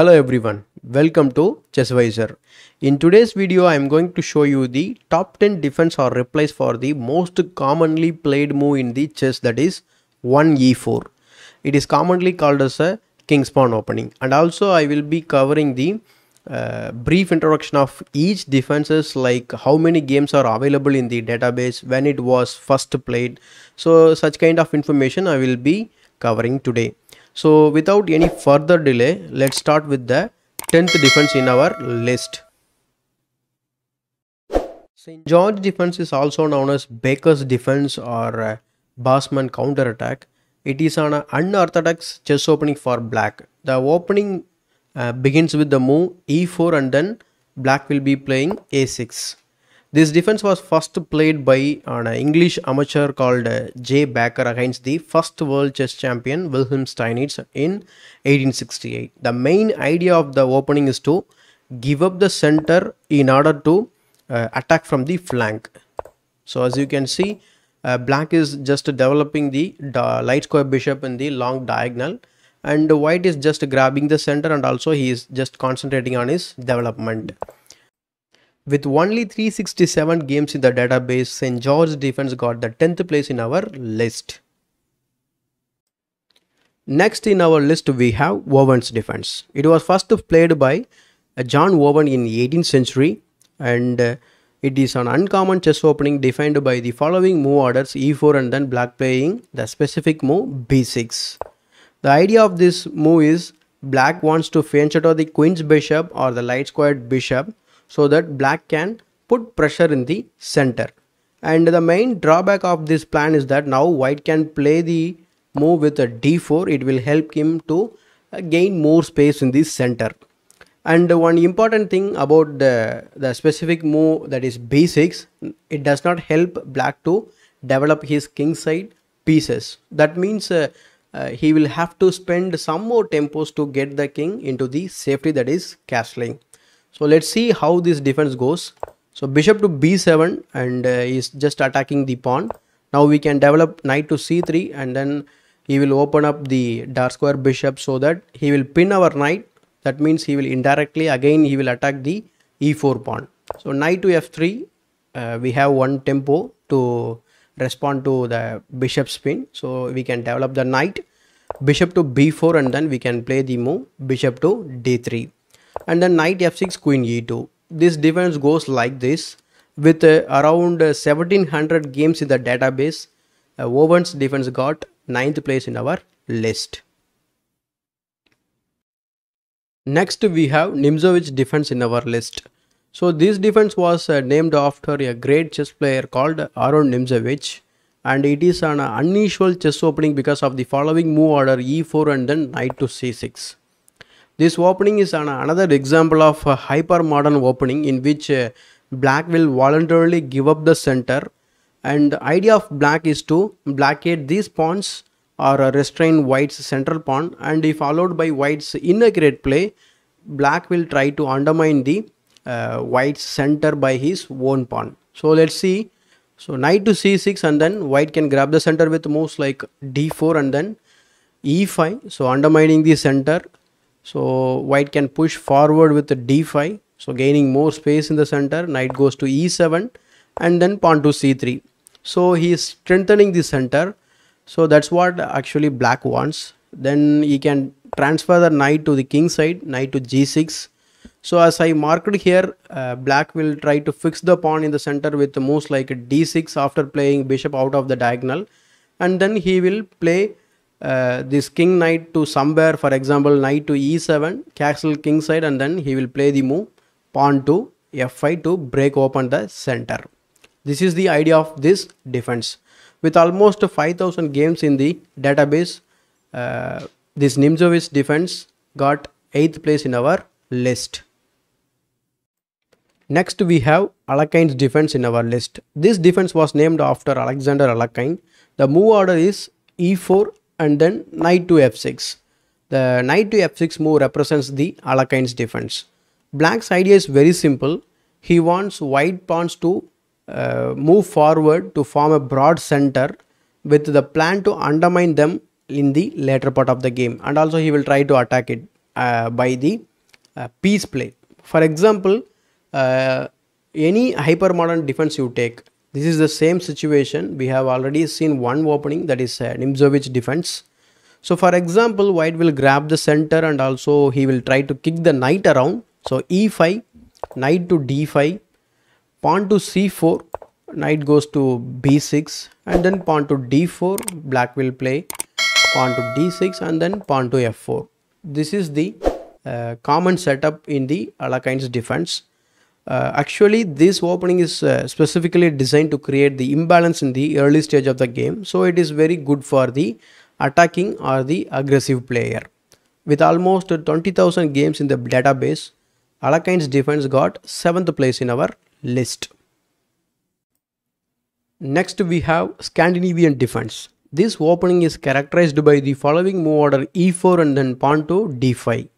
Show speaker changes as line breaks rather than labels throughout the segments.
Hello everyone, welcome to Chessvisor. In today's video, I am going to show you the top 10 defense or replies for the most commonly played move in the chess that is 1e4. It is commonly called as a king's pawn opening and also I will be covering the uh, brief introduction of each defenses like how many games are available in the database, when it was first played. So such kind of information I will be covering today so without any further delay let's start with the 10th defense in our list St. George defense is also known as Baker's defense or uh, Bassman counterattack. It is an unorthodox chess opening for black. The opening uh, begins with the move e4 and then black will be playing a6. This defense was first played by an English amateur called uh, J. Backer against the first world chess champion Wilhelm Steinitz in 1868. The main idea of the opening is to give up the center in order to uh, attack from the flank. So as you can see, uh, black is just developing the light square bishop in the long diagonal and white is just grabbing the center and also he is just concentrating on his development. With only 367 games in the database, St. George's defense got the 10th place in our list. Next in our list we have Owen's defense. It was first played by uh, John Owen in 18th century and uh, it is an uncommon chess opening defined by the following move orders e4 and then black playing the specific move b6. The idea of this move is black wants to fence out the queen's bishop or the light squared bishop so that black can put pressure in the center. And the main drawback of this plan is that now white can play the move with a d4. It will help him to uh, gain more space in the center. And one important thing about the, the specific move that is b6, it does not help black to develop his kingside pieces. That means uh, uh, he will have to spend some more tempos to get the king into the safety that is castling so let's see how this defense goes so bishop to b7 and uh, he's just attacking the pawn now we can develop knight to c3 and then he will open up the dark square bishop so that he will pin our knight that means he will indirectly again he will attack the e4 pawn so knight to f3 uh, we have one tempo to respond to the bishop spin so we can develop the knight bishop to b4 and then we can play the move bishop to d3 and then knight f6 queen e2 this defense goes like this with uh, around uh, 1700 games in the database uh, Owen's defense got 9th place in our list next we have Nimzovich defense in our list so this defense was uh, named after a great chess player called Aron Nimzovich and it is an unusual chess opening because of the following move order e4 and then knight to c6 this opening is an another example of a hyper modern opening in which uh, black will voluntarily give up the center and the idea of black is to blockade these pawns or uh, restrain white's central pawn and if followed by white's inaccurate play black will try to undermine the uh, white's center by his own pawn so let's see so knight to c6 and then white can grab the center with moves like d4 and then e5 so undermining the center so white can push forward with the d5. So gaining more space in the center. Knight goes to e7 and then pawn to c3. So he is strengthening the center. So that's what actually black wants. Then he can transfer the knight to the king side, knight to g6. So as I marked here, uh, black will try to fix the pawn in the center with moves like d6 after playing bishop out of the diagonal. And then he will play uh, this king knight to somewhere for example knight to e7 castle king side and then he will play the move pawn to f5 to break open the center this is the idea of this defense with almost 5000 games in the database uh, this Nimzovic defense got 8th place in our list Next we have Alakine's defense in our list. This defense was named after Alexander Alakine. The move order is e4 and then knight to f6. The knight to f6 move represents the Alakine's defense. Black's idea is very simple. He wants white pawns to uh, move forward to form a broad center with the plan to undermine them in the later part of the game and also he will try to attack it uh, by the uh, piece play. For example, uh, any hypermodern defense you take this is the same situation. We have already seen one opening that is uh, Nimzovic defense. So for example, white will grab the center and also he will try to kick the knight around. So e5, knight to d5, pawn to c4, knight goes to b6 and then pawn to d4, black will play pawn to d6 and then pawn to f4. This is the uh, common setup in the Alakaine's defense. Uh, actually, this opening is uh, specifically designed to create the imbalance in the early stage of the game, so it is very good for the attacking or the aggressive player. With almost 20,000 games in the database, Alakine's defense got 7th place in our list. Next we have Scandinavian defense. This opening is characterized by the following move order e4 and then pawn to d5.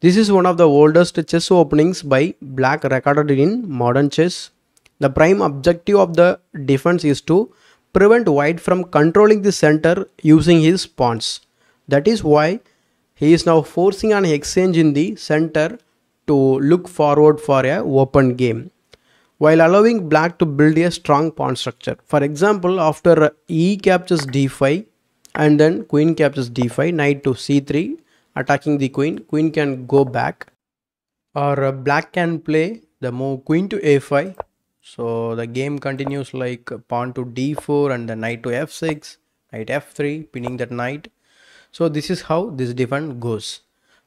This is one of the oldest chess openings by black recorded in modern chess. The prime objective of the defense is to prevent white from controlling the center using his pawns. That is why he is now forcing an exchange in the center to look forward for a open game while allowing black to build a strong pawn structure. For example, after e captures d5 and then queen captures d5, knight to c3, attacking the queen queen can go back or uh, black can play the move queen to a5 so the game continues like pawn to d4 and the knight to f6 knight f3 pinning that knight so this is how this defense goes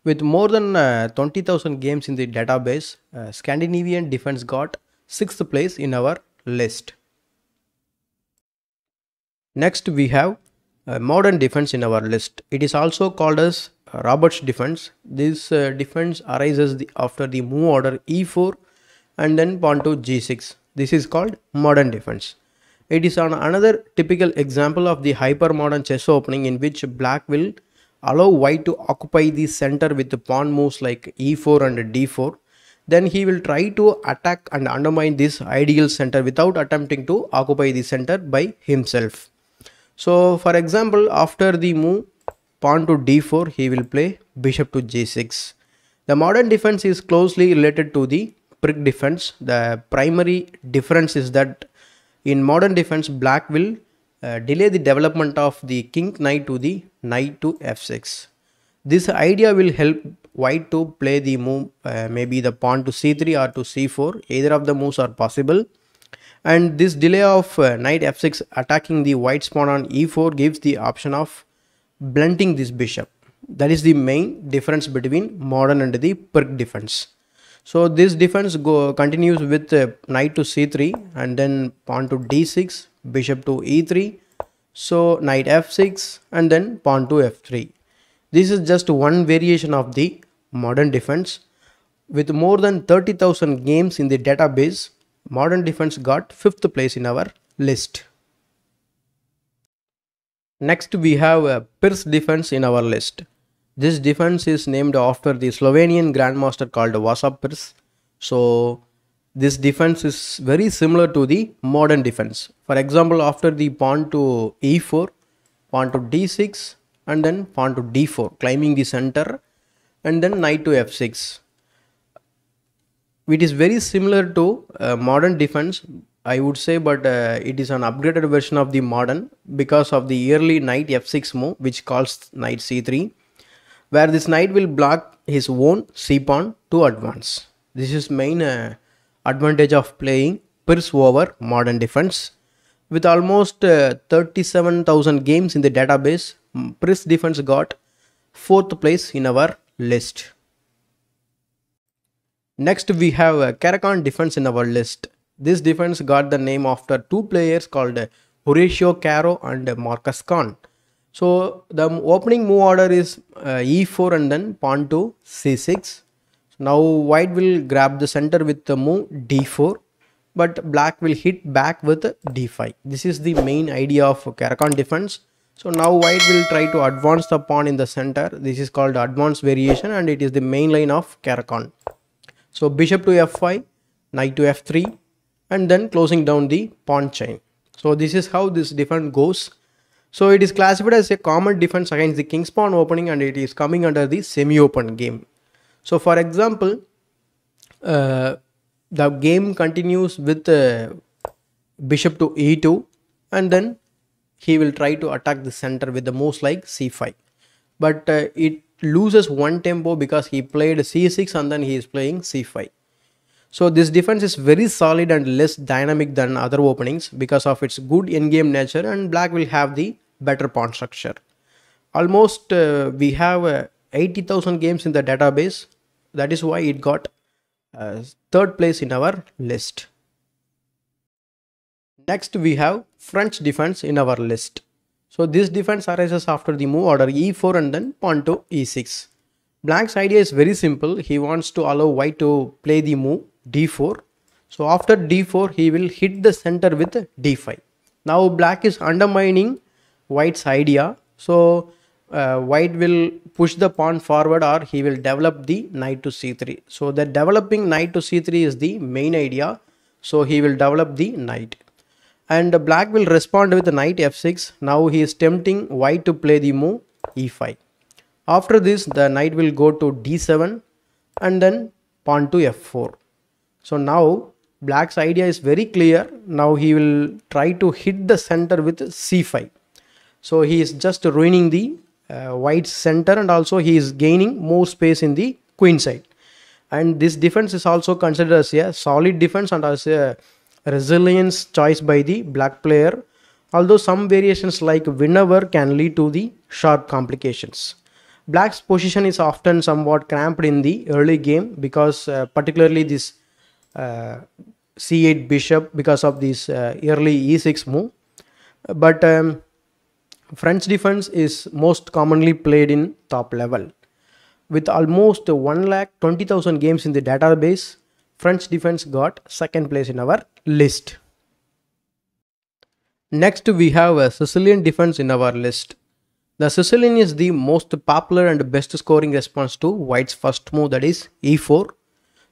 with more than uh, 20000 games in the database uh, scandinavian defense got 6th place in our list next we have a uh, modern defense in our list it is also called as Robert's defense. This uh, defense arises the, after the move order e4 and then pawn to g6. This is called modern defense. It is on another typical example of the hypermodern chess opening in which black will allow white to occupy the center with the pawn moves like e4 and d4 then he will try to attack and undermine this ideal center without attempting to occupy the center by himself so for example after the move pawn to d4 he will play bishop to g6. The modern defense is closely related to the brick defense. The primary difference is that in modern defense black will uh, delay the development of the king knight to the knight to f6. This idea will help white to play the move uh, maybe the pawn to c3 or to c4 either of the moves are possible and this delay of uh, knight f6 attacking the white pawn on e4 gives the option of blunting this bishop. That is the main difference between modern and the Perk defense. So this defense go, continues with uh, knight to c3 and then pawn to d6, bishop to e3, so knight f6 and then pawn to f3. This is just one variation of the modern defense. With more than 30,000 games in the database, modern defense got 5th place in our list. Next we have a uh, Pirce defense in our list. This defense is named after the Slovenian grandmaster called Vasa Pirce. So this defense is very similar to the modern defense. For example, after the pawn to e4, pawn to d6 and then pawn to d4 climbing the center and then knight to f6. It is very similar to uh, modern defense I would say, but uh, it is an upgraded version of the modern because of the early knight f6 move, which calls knight c3, where this knight will block his own c pawn to advance. This is main uh, advantage of playing Prince over modern defense. With almost uh, 37,000 games in the database, Prince defense got fourth place in our list. Next, we have uh, Karakhan defense in our list. This defense got the name after two players called Horatio Caro and Marcus Kahn. So the opening move order is uh, e4 and then pawn to c6. Now white will grab the center with the move d4 but black will hit back with d5. This is the main idea of Karakon defense. So now white will try to advance the pawn in the center. This is called advanced variation and it is the main line of Karakon. So bishop to f5, knight to f3, and then closing down the pawn chain. So this is how this defense goes. So it is classified as a common defense against the king's pawn opening and it is coming under the semi-open game. So for example, uh, the game continues with uh, bishop to e2 and then he will try to attack the center with the most like c5. But uh, it loses one tempo because he played c6 and then he is playing c5. So this defense is very solid and less dynamic than other openings because of its good endgame nature and black will have the better pawn structure. Almost uh, we have uh, 80,000 games in the database. That is why it got uh, third place in our list. Next we have French defense in our list. So this defense arises after the move order e4 and then pawn to e6. Black's idea is very simple. He wants to allow white to play the move d4 so after d4 he will hit the center with d5 now black is undermining white's idea so uh, white will push the pawn forward or he will develop the knight to c3 so the developing knight to c3 is the main idea so he will develop the knight and black will respond with knight f6 now he is tempting white to play the move e5 after this the knight will go to d7 and then pawn to f4 so now black's idea is very clear. Now he will try to hit the center with c5. So he is just ruining the uh, white's center and also he is gaining more space in the queen side. And this defense is also considered as a solid defense and as a resilience choice by the black player. Although some variations like winnover can lead to the sharp complications. Black's position is often somewhat cramped in the early game because uh, particularly this uh, c8 bishop because of this uh, early e6 move. But um, French defense is most commonly played in top level. With almost 1 lakh 20,000 games in the database, French defense got second place in our list. Next we have a Sicilian defense in our list. The Sicilian is the most popular and best scoring response to white's first move that is e4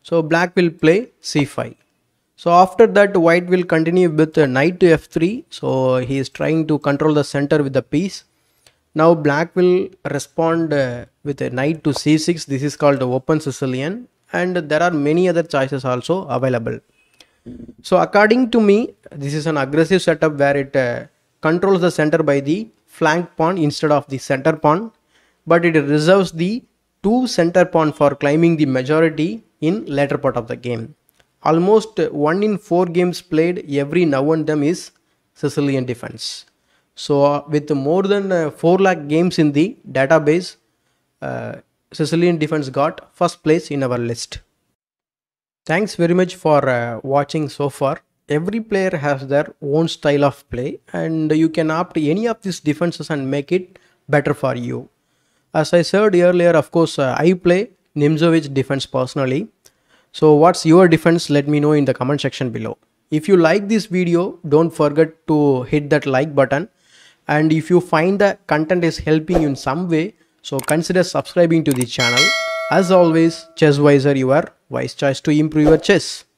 so black will play c5. So after that white will continue with knight to f3. So he is trying to control the center with the piece. Now black will respond uh, with a knight to c6. This is called the open Sicilian and there are many other choices also available. So according to me, this is an aggressive setup where it uh, controls the center by the flank pawn instead of the center pawn but it reserves the 2 center pawn for climbing the majority in later part of the game. Almost 1 in 4 games played every now and then is Sicilian defense. So uh, with more than uh, 4 lakh games in the database, uh, Sicilian defense got first place in our list. Thanks very much for uh, watching so far. Every player has their own style of play and you can opt any of these defenses and make it better for you. As I said earlier, of course, uh, I play Nimzovic defense personally. So what's your defense? Let me know in the comment section below. If you like this video, don't forget to hit that like button. And if you find the content is helping you in some way, so consider subscribing to the channel. As always, Chess Wiser you are. wise choice to improve your chess.